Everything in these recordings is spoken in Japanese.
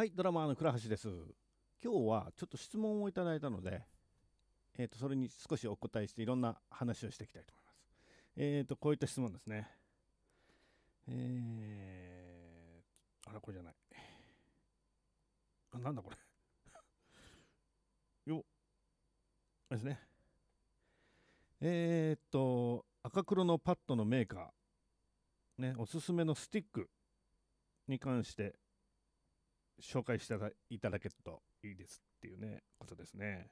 はい、ドラマーの倉橋です。今日はちょっと質問をいただいたので、えっ、ー、と、それに少しお答えしていろんな話をしていきたいと思います。えっ、ー、と、こういった質問ですね。えー、あら、これじゃない。あ、なんだこれ。よですね。えっ、ー、と、赤黒のパッドのメーカー、ね、おすすめのスティックに関して紹介していただけるといいですっていうね、ことですね。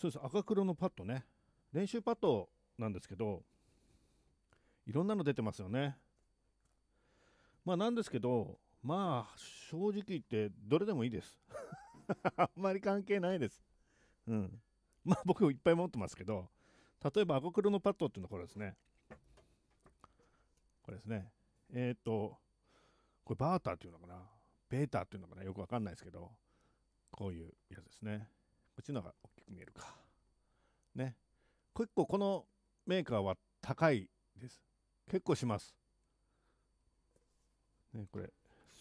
そうです、赤黒のパッドね。練習パッドなんですけど、いろんなの出てますよね。まあなんですけど、まあ正直言ってどれでもいいです。あんまり関係ないです。うん。まあ僕いっぱい持ってますけど、例えば赤黒のパッドっていうのはこれですね。これですね。えっ、と、これバーターっていうのかなベータっていうのかなよくわかんないですけど、こういうやつですね。こっちの方が大きく見えるか。ね。結構このメーカーは高いです。結構します。ね、これ、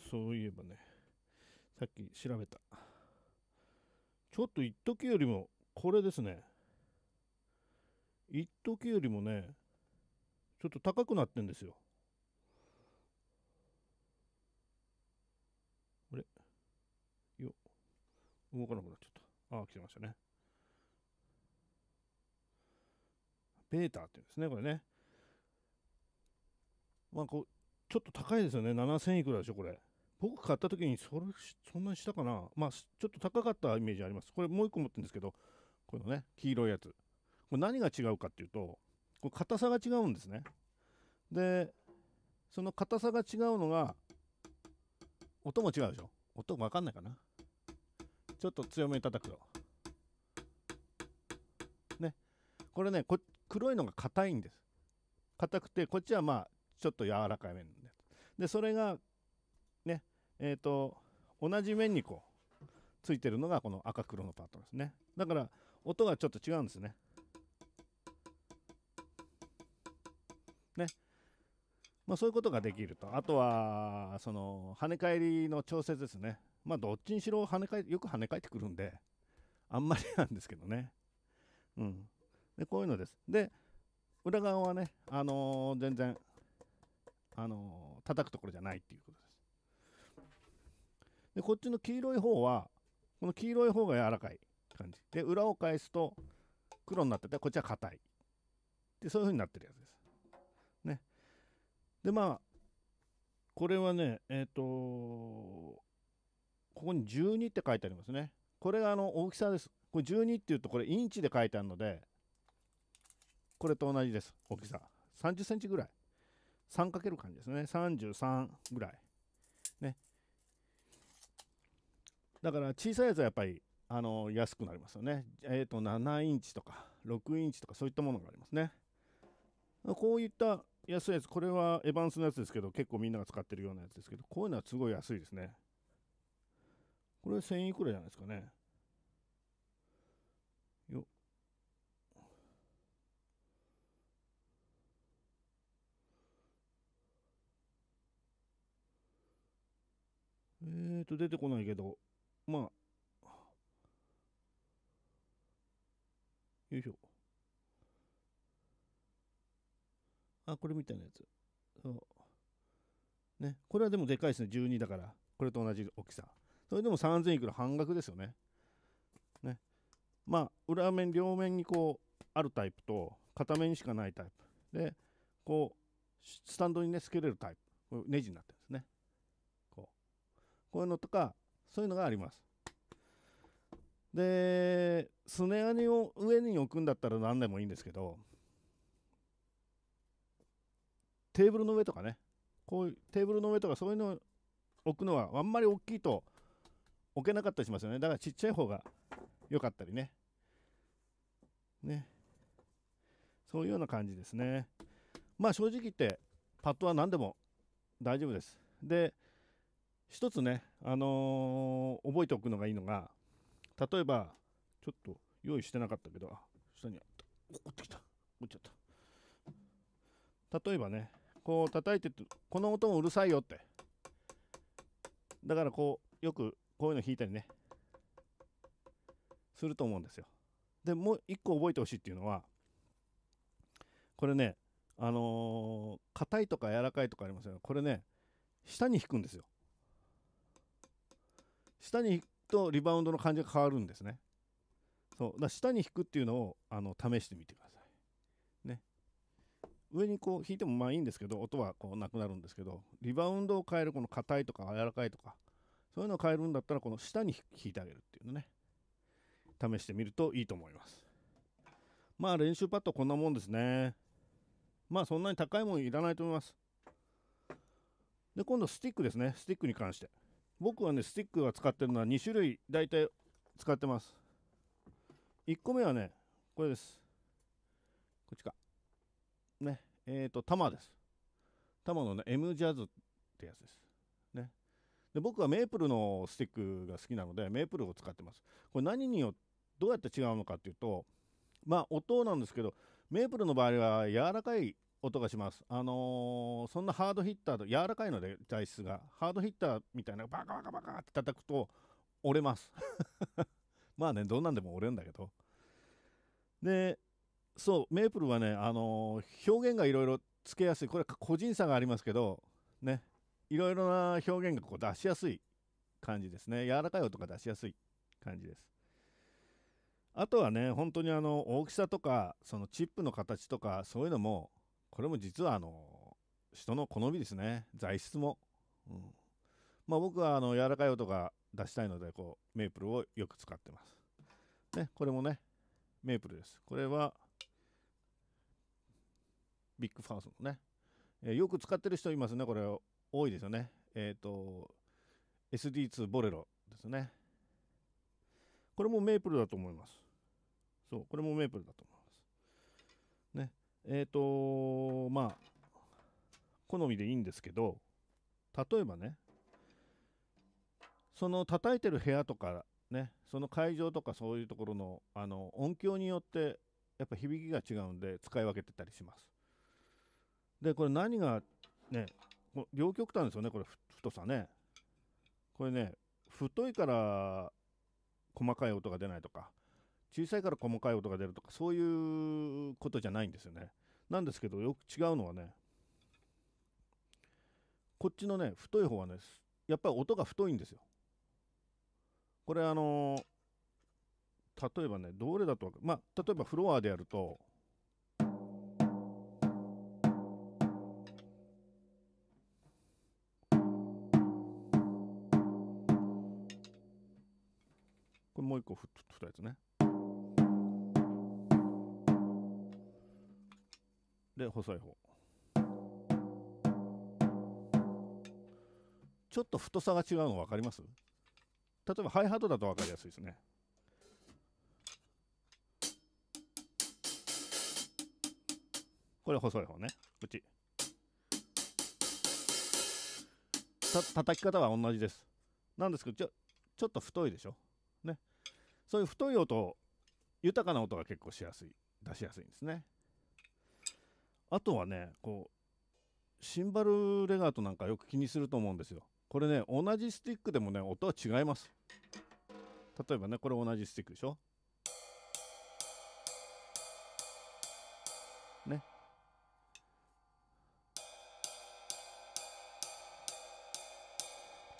そういえばね、さっき調べた。ちょっと一時よりも、これですね。一時よりもね、ちょっと高くなってんですよ。動かなくなっちゃった。ああ、来てましたね。ベータっていうんですね、これね。まあ、こう、ちょっと高いですよね。7000いくらでしょ、これ。僕買った時に、それ、そんなにしたかな。まあ、ちょっと高かったイメージあります。これもう一個持ってるんですけど、このね、黄色いやつ。これ何が違うかっていうと、これ硬さが違うんですね。で、その硬さが違うのが、音も違うでしょ。音わかんないかな。ちょっと強めに叩くと。ね。これね、こ黒いのが硬いんです。硬くて、こっちはまあ、ちょっと柔らかい面で。で、それが、ね、えっ、ー、と、同じ面にこう、ついてるのがこの赤黒のパートですね。だから、音がちょっと違うんですね。ね。まあ、そういうことができると。あとは、その、跳ね返りの調節ですね。まあ、どっちにしろ跳ね返よく跳ね返ってくるんで、あんまりなんですけどね。うん。で、こういうのです。で、裏側はね、あのー、全然、あのー、叩くところじゃないっていうことです。で、こっちの黄色い方は、この黄色い方が柔らかい感じ。で、裏を返すと黒になってて、こっちは硬い。で、そういう風になってるやつです。ね。で、まあ、これはね、えっ、ー、とここに12って書いてありますね。これがあの大きさです。これ12っていうとこれインチで書いてあるので、これと同じです。大きさ。30センチぐらい。3かける感じですね。33ぐらい。ね。だから小さいやつはやっぱりあの安くなりますよね。えっ、ー、と、7インチとか6インチとかそういったものがありますね。こういった安いやつ、これはエヴァンスのやつですけど、結構みんなが使ってるようなやつですけど、こういうのはすごい安いですね。これは1000いくらじゃないですかね。よえーと、出てこないけど、まあ、よいしょ。あ、これみたいなやつ。そう。ね。これはでもでかいですね。12だから。これと同じ大きさ。それでも3000いくら半額ですよね。ね。まあ、裏面、両面にこう、あるタイプと、片面にしかないタイプ。で、こう、スタンドにね、付けれるタイプ。こネジになってるんですね。こう。こういうのとか、そういうのがあります。で、スネアにを上に置くんだったら何でもいいんですけど、テーブルの上とかね、こういうテーブルの上とかそういうのを置くのはあんまり大きいと置けなかったりしますよね。だからちっちゃい方が良かったりね。ね。そういうような感じですね。まあ正直言って、パッドは何でも大丈夫です。で、一つね、あのー、覚えておくのがいいのが、例えば、ちょっと用意してなかったけど、あ、下にあった。落ってきた。落ちちゃった。例えばね、こう叩いてて、この音もうるさいよって。だからこう、よくこういうの弾いたりねすると思うんですよでもう一個覚えてほしいっていうのはこれねあの硬、いとか柔らかいとかありますよねこれね下に引くんですよ下に引くとリバウンドの感じが変わるんですねそうだ下に引くっていうのをあの試してみてくださいね上にこう引いてもまあいいんですけど音はこうなくなるんですけどリバウンドを変えるこの硬いとか柔らかいとかそういうのを変えるんだったらこの下に引いてあげるっていうのね試してみるといいと思いますまあ練習パッドこんなもんですねまあそんなに高いもんいらないと思いますで今度スティックですねスティックに関して僕はねスティックが使ってるのは2種類大体使ってます1個目はねこれですこっちかねえっ、ー、と玉です玉のね M ジャズってやつですで僕はメープルのスティックが好きなのでメープルを使ってますこれ何によってどうやって違うのかっていうとまあ音なんですけどメープルの場合は柔らかい音がしますあのー、そんなハードヒッターと柔らかいので材質がハードヒッターみたいなバカバカバカって叩くと折れます まあねどんなんでも折れるんだけどでそうメープルはねあのー、表現がいろいろつけやすいこれ個人差がありますけどねいろいろな表現がこう出しやすい感じですね柔らかい音が出しやすい感じですあとはね本当にあの大きさとかそのチップの形とかそういうのもこれも実はあの人の好みですね材質も、うん、まあ僕はあの柔らかい音が出したいのでこうメープルをよく使ってます、ね、これもねメープルですこれはビッグファースのね、えー、よく使ってる人いますねこれを多いですよね。えっ、ー、と、SD2 ボレロですね。これもメープルだと思います。そう、これもメープルだと思います。ね。えっ、ー、とまあ、好みでいいんですけど、例えばね、その叩いてる部屋とか、ね、その会場とかそういうところのあの音響によってやっぱ響きが違うんで使い分けてたりします。でこれ何がね両極端ですよね、これ、太さね。これね、太いから細かい音が出ないとか、小さいから細かい音が出るとか、そういうことじゃないんですよね。なんですけど、よく違うのはね、こっちのね、太い方はね、やっぱり音が太いんですよ。これ、あのー、例えばね、どれだとまあ、例えばフロアでやると、こうふっ振ったやつねで細い方ちょっと太さが違うの分かります例えばハイハートだと分かりやすいですねこれ細い方ねこっちた叩き方は同じですなんですけどちょちょっと太いでしょねそういう太い音豊かな音が結構しやすい出しやすいんですねあとはねこうシンバルレガートなんかよく気にすると思うんですよこれね同じスティックでもね音は違います例えばねこれ同じスティックでしょね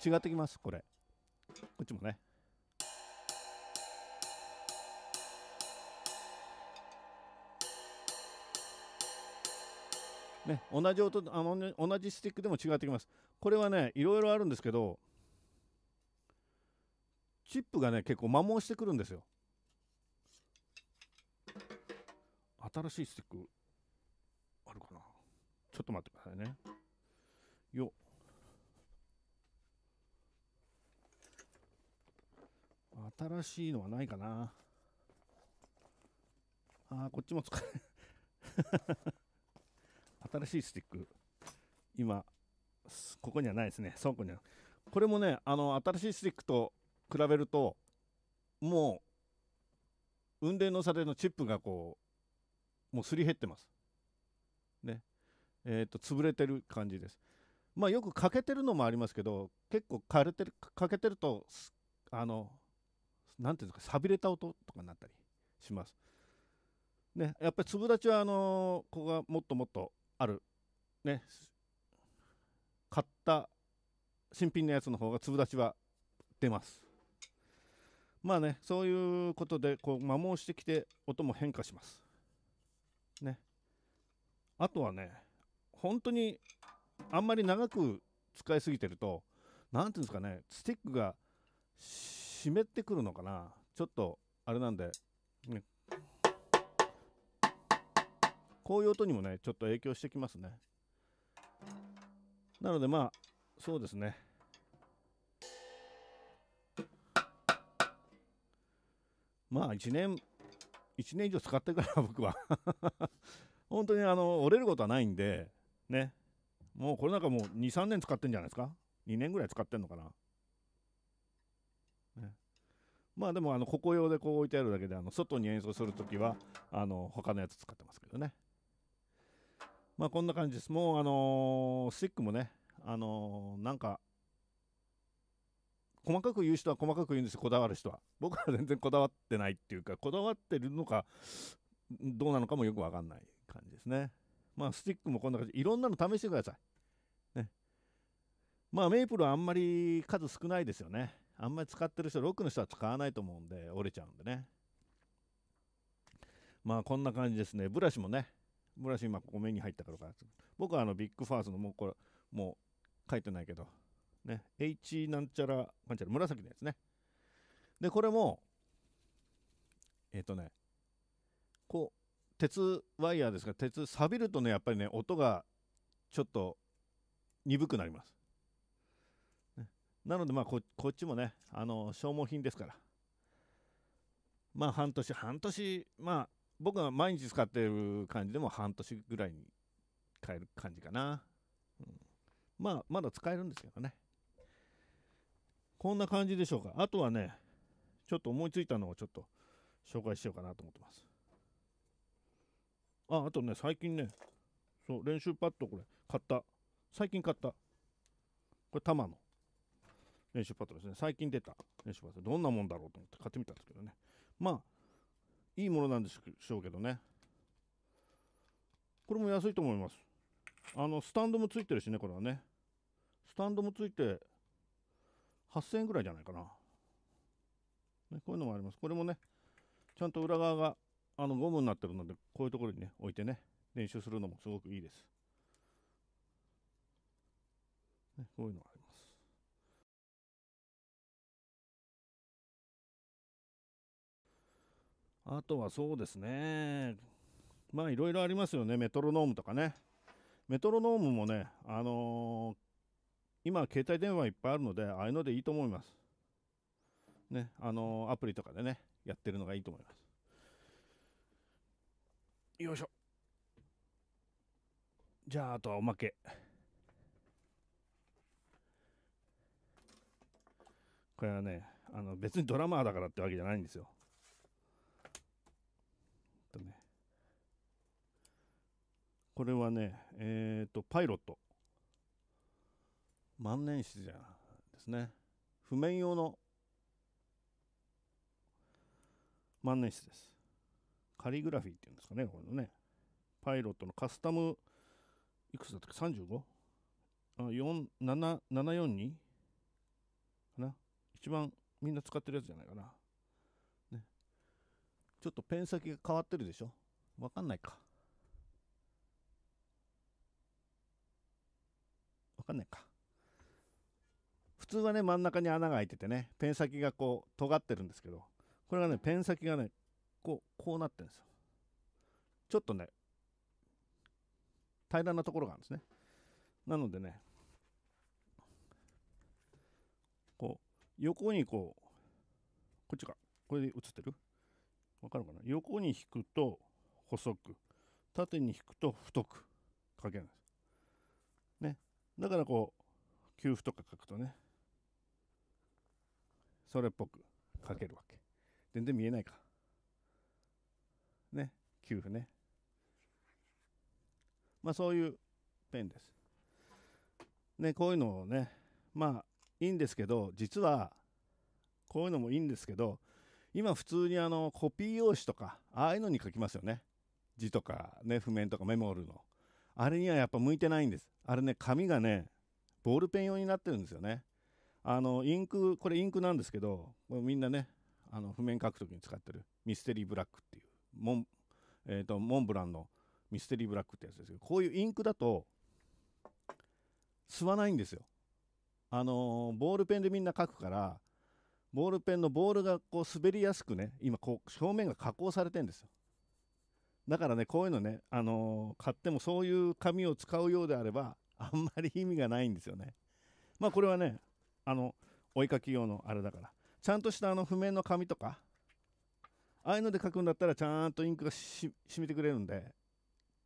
違ってきますこれこっちもねね、同じ音あの同じスティックでも違ってきますこれはねいろいろあるんですけどチップがね結構摩耗してくるんですよ新しいスティックあるかなちょっと待ってくださいねよ新しいのはないかなあーこっちも使え新しいスティック、今、ここにはないですね。倉庫には。これもね、あの、新しいスティックと比べると、もう、運転の差でのチップがこう、もうすり減ってます。ね。えっ、ー、と、潰れてる感じです。まあ、よく欠けてるのもありますけど、結構枯れてる、欠けてると、あの、なんていうんですか、錆びれた音とかになったりします。ね、やっぱり粒立ちは、あのここがもっともっとある、ね、買った新品のやつの方が粒立ちは出ます。まあね、そういうことでこう摩耗してきて音も変化します。ね。あとはね、本当にあんまり長く使いすぎてると、何ていうんですかね、スティックが湿ってくるのかな。ちょっとあれなんで、ね、こういう音にもね、ちょっと影響してきますね。なのでまあ、そうですね。まあ、1年、1年以上使ってから 僕は 本当にあの、折れることはないんで、ね。もうこれなんかもう2、3年使ってんじゃないですか ?2 年ぐらい使ってんのかな。ね、まあでもあのここ用でこう置いてあるだけであの外に演奏する時はあの他のやつ使ってますけどね。まあこんな感じです。もうあのー、スティックもね、あのー、なんか、細かく言う人は細かく言うんですよ、こだわる人は。僕は全然こだわってないっていうか、こだわってるのか、どうなのかもよくわかんない感じですね。まあ、スティックもこんな感じ。いろんなの試してください。ね。まあ、メイプルはあんまり数少ないですよね。あんまり使ってる人、ロックの人は使わないと思うんで、折れちゃうんでね。まあ、こんな感じですね。ブラシもね、村今ここ目に入ったからか僕はあのビッグファーストのもうこれもう書いてないけどね H なんちゃらなんちゃら紫のやつねでこれもえっ、ー、とねこう鉄ワイヤーですが鉄錆びるとねやっぱりね音がちょっと鈍くなります、ね、なのでまあここっちもねあの消耗品ですからまあ半年半年まあ僕が毎日使ってる感じでも半年ぐらいに変える感じかな、うん、まあまだ使えるんですけどねこんな感じでしょうかあとはねちょっと思いついたのをちょっと紹介しようかなと思ってますああとね最近ねそう練習パッドこれ買った最近買ったこれ玉の練習パッドですね最近出た練習パッドどんなもんだろうと思って買ってみたんですけどねまあいいものなんでしょうけどねこれも安いと思いますあのスタンドもついてるしねこれはねスタンドもついて8000円ぐらいじゃないかな、ね、こういうのもありますこれもねちゃんと裏側があのゴムになってるのでこういうところにね置いてね練習するのもすごくいいです、ね、こういうのはあとはそうですね。まあいろいろありますよね。メトロノームとかね。メトロノームもね、あのー、今携帯電話いっぱいあるので、ああいうのでいいと思います。ね、あのー、アプリとかでね、やってるのがいいと思います。よいしょ。じゃあ、あとはおまけ。これはね、あの別にドラマーだからってわけじゃないんですよ。これはね、えっ、ー、と、パイロット。万年筆じゃんですね。譜面用の万年筆です。カリグラフィーっていうんですかね、これのね。パイロットのカスタム、いくつだったっけ ?35? あ、4、7、742? かな一番みんな使ってるやつじゃないかな。ね。ちょっとペン先が変わってるでしょわかんないか。かんないか。普通はね、真ん中に穴が開いててね、ペン先がこう、尖ってるんですけど、これがね、ペン先がね、こう、こうなってるんですよ。ちょっとね、平らなところがあるんですね。なのでね、こう、横にこう、こっちか、これで映ってるわかるかな横に引くと細く、縦に引くと太く書けるんです。だからこう給付とか書くとねそれっぽく書けるわけ全然見えないかね給付ねまあそういうペンですねこういうのをねまあいいんですけど実はこういうのもいいんですけど今普通にあのコピー用紙とかああいうのに書きますよね字とかね譜面とかメモるのあれにはやっぱ向いてないんですあれね紙がねボールペン用になってるんですよねあのインクこれインクなんですけどもうみんなねあの譜面書くときに使ってるミステリーブラックっていうモン,、えーと、モンブランのミステリーブラックってやつですけどこういうインクだと吸わないんですよあのボールペンでみんな書くからボールペンのボールがこう滑りやすくね今こう表面が加工されてんですよだからね、こういうのね、あのー、買ってもそういう紙を使うようであれば、あんまり意味がないんですよね。まあこれはね、あの、お絵かき用のあれだから。ちゃんとしたあの譜面の紙とか、ああいうので書くんだったらちゃんとインクがし染みてくれるんで、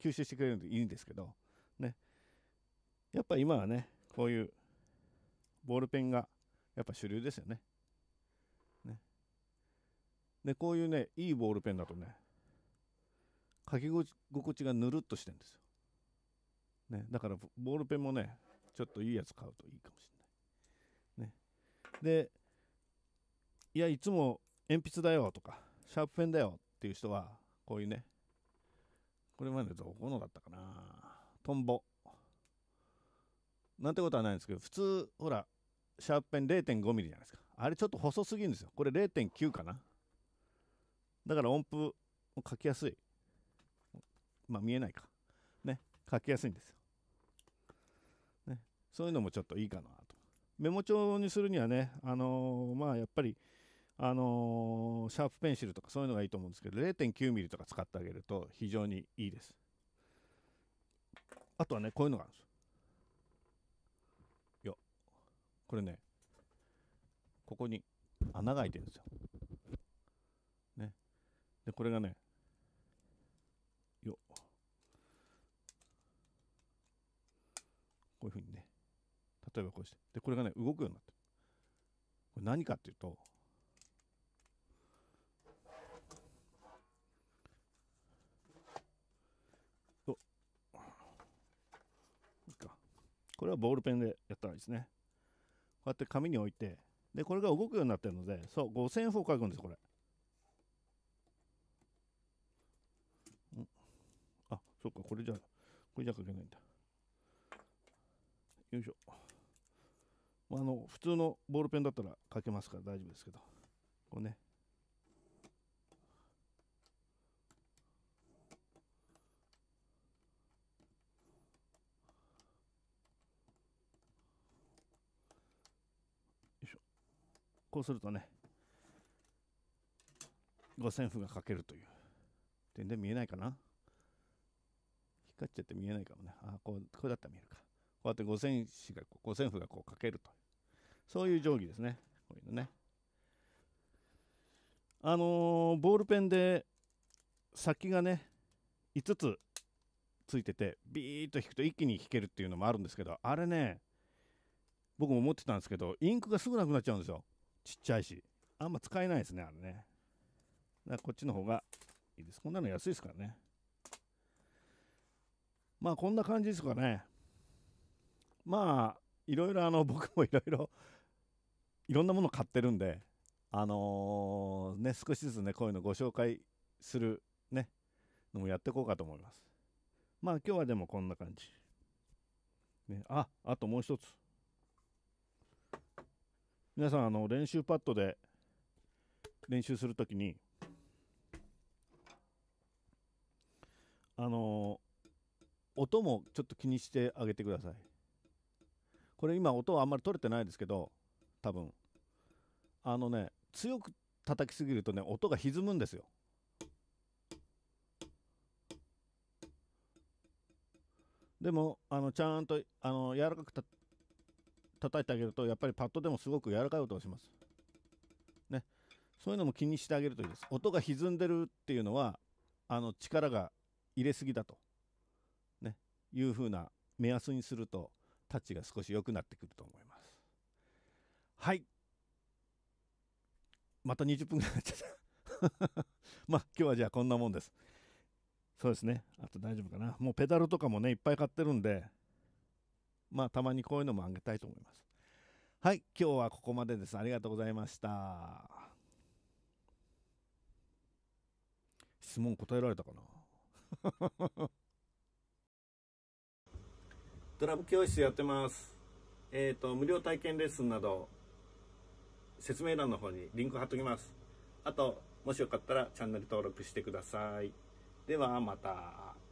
吸収してくれるんでいいんですけど、ね。やっぱ今はね、こういうボールペンがやっぱ主流ですよね。ね。で、こういうね、いいボールペンだとね、書き心地がぬるっとしてるんですよ。ね、だからボールペンもねちょっといいやつ買うといいかもしれない。ね、でいやいつも鉛筆だよとかシャープペンだよっていう人はこういうねこれまでどこのだったかなトンボなんてことはないんですけど普通ほらシャープペン 0.5mm じゃないですかあれちょっと細すぎるんですよこれ0.9かなだから音符書きやすいまあ見えないか。ね。書きやすいんですよ。ね。そういうのもちょっといいかなと。メモ帳にするにはね、あのー、まあやっぱり、あのー、シャープペンシルとかそういうのがいいと思うんですけど、0.9 m m とか使ってあげると非常にいいです。あとはね、こういうのがあるんですよ。よ。これね、ここに穴が開いてるんですよ。ね。で、これがね、こういうふうにね例えばこうしてでこれがね動くようになってこれ何かっていうとこれはボールペンでやったらいいですねこうやって紙に置いてでこれが動くようになってるのでそう5000歩書くんですこれあそっかこれじゃこれじゃ書けないんだよいしょあの普通のボールペンだったら書けますから大丈夫ですけどこうねよいしょ。こうするとね五線譜が書けるという全然見えないかな光っちゃって見えないかもねあこうこれだったら見えるかこうやって五線紙が五線譜がこうかけるとそういう定規ですねこういうのねあのー、ボールペンで先がね5つついててビーッと引くと一気に引けるっていうのもあるんですけどあれね僕も持ってたんですけどインクがすぐなくなっちゃうんですよちっちゃいしあんま使えないですねあれねだからこっちの方がいいですこんなの安いですからねまあこんな感じですかねまあいろいろあの 僕もいろいろいろんなもの買ってるんであのー、ね少しずつねこういうのご紹介するねのもやっていこうかと思いますまあ今日はでもこんな感じ、ね、ああともう一つ皆さんあの練習パッドで練習するときにあのー、音もちょっと気にしてあげてくださいこれ今音はあんまり取れてないですけど多分あのね強く叩きすぎるとね音が歪むんですよでもあのちゃんとあの柔らかくた叩いてあげるとやっぱりパッドでもすごく柔らかい音がしますねそういうのも気にしてあげるといいです音が歪んでるっていうのはあの力が入れすぎだとねいうふうな目安にするとタッチが少し良くなってくると思います。はいまた20分ぐらいなっちゃった まあ今日はじゃあこんなもんです。そうですねあと大丈夫かなもうペダルとかもねいっぱい買ってるんでまあたまにこういうのもあげたいと思います。はい今日はここまでです。ありがとうございました。質問答えられたかなドラム教室やってます。えっ、ー、と、無料体験レッスンなど、説明欄の方にリンク貼っときます。あと、もしよかったらチャンネル登録してください。ではまた。